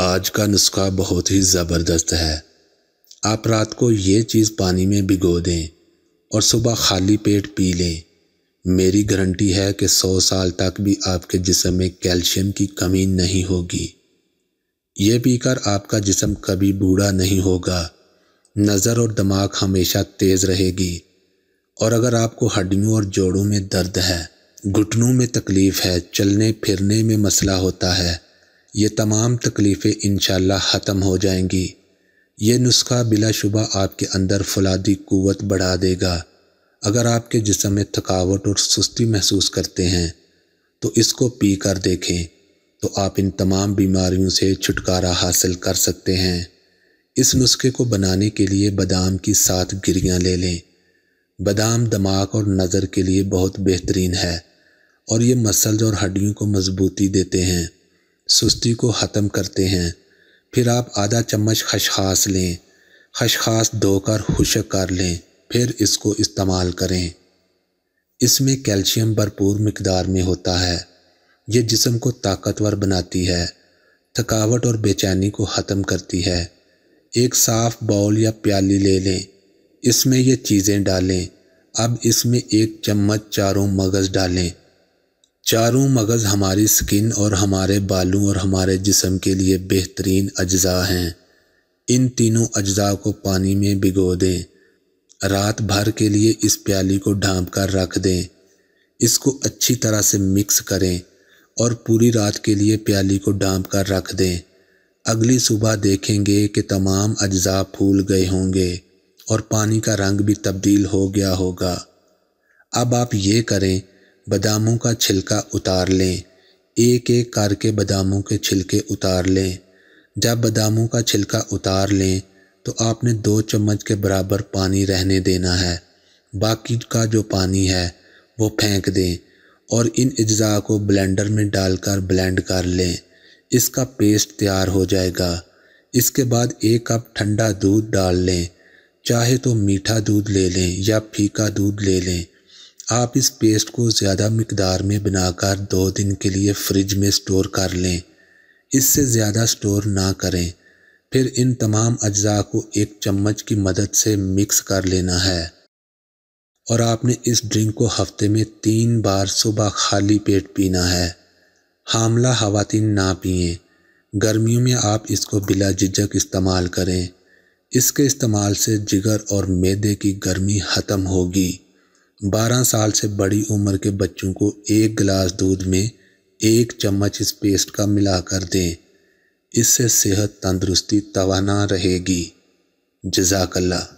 आज का नुस्खा बहुत ही ज़बरदस्त है आप रात को ये चीज़ पानी में भिगो दें और सुबह खाली पेट पी लें मेरी गारंटी है कि सौ साल तक भी आपके जिसम में कैल्शियम की कमी नहीं होगी ये पीकर आपका जिसम कभी बूढ़ा नहीं होगा नज़र और दिमाग हमेशा तेज़ रहेगी और अगर आपको हड्डियों और जोड़ों में दर्द है घुटनों में तकलीफ़ है चलने फिरने में मसला होता है ये तमाम तकलीफ़ें इन ख़त्म हो जाएंगी ये नुस्खा बिलाशुबा आपके अंदर फलादी क़वत बढ़ा देगा अगर आपके जिसम में थकावट और सुस्ती महसूस करते हैं तो इसको पी कर देखें तो आप इन तमाम बीमारियों से छुटकारा हासिल कर सकते हैं इस नुस्खे को बनाने के लिए बादाम की सात गिरियाँ ले लें बादाम दिमाग और नज़र के लिए बहुत बेहतरीन है और ये मसल्स और हड्डियों को मजबूती देते हैं सुस्ती को ख़त्म करते हैं फिर आप आधा चम्मच खशखास लें खशखास धोकर खुशक कर लें फिर इसको इस्तेमाल करें इसमें कैल्शियम भरपूर मकदार में होता है यह जिसम को ताकतवर बनाती है थकावट और बेचैनी को ख़त्म करती है एक साफ़ बाउल या प्याली ले लें इसमें यह चीज़ें डालें अब इसमें एक चम्मच चारों मगज़ डालें चारों मगज़ हमारी स्किन और हमारे बालों और हमारे जिसम के लिए बेहतरीन अज्जा हैं इन तीनों अज्जा को पानी में भिगो दें रात भर के लिए इस प्याली को ढांप कर रख दें इसको अच्छी तरह से मिक्स करें और पूरी रात के लिए प्याली को ढांप कर रख दें अगली सुबह देखेंगे कि तमाम अज्जा फूल गए होंगे और पानी का रंग भी तब्दील हो गया होगा अब आप ये करें बादामों का छिलका उतार लें एक एक करके बादामों के छिलके उतार लें जब बादामों का छिलका उतार लें तो आपने दो चम्मच के बराबर पानी रहने देना है बाकी का जो पानी है वो फेंक दें और इन अज्जा को ब्लेंडर में डालकर ब्लेंड कर लें इसका पेस्ट तैयार हो जाएगा इसके बाद एक कप ठंडा दूध डाल लें चाहे तो मीठा दूध ले लें या फीका दूध ले लें आप इस पेस्ट को ज़्यादा मकदार में बनाकर दो दिन के लिए फ्रिज में स्टोर कर लें इससे ज़्यादा स्टोर ना करें फिर इन तमाम अज्जा को एक चम्मच की मदद से मिक्स कर लेना है और आपने इस ड्रिंक को हफ्ते में तीन बार सुबह खाली पेट पीना है हामला खातिन ना पिए गर्मियों में आप इसको बिला झिझक इस्तेमाल करें इसके इस्तेमाल से जिगर और मैदे की गर्मी ख़त्म होगी बारह साल से बड़ी उम्र के बच्चों को एक गिलास दूध में एक चम्मच इस पेस्ट का मिलाकर दें इससे सेहत तंदुरुस्ती तवाना रहेगी जजाकल्ला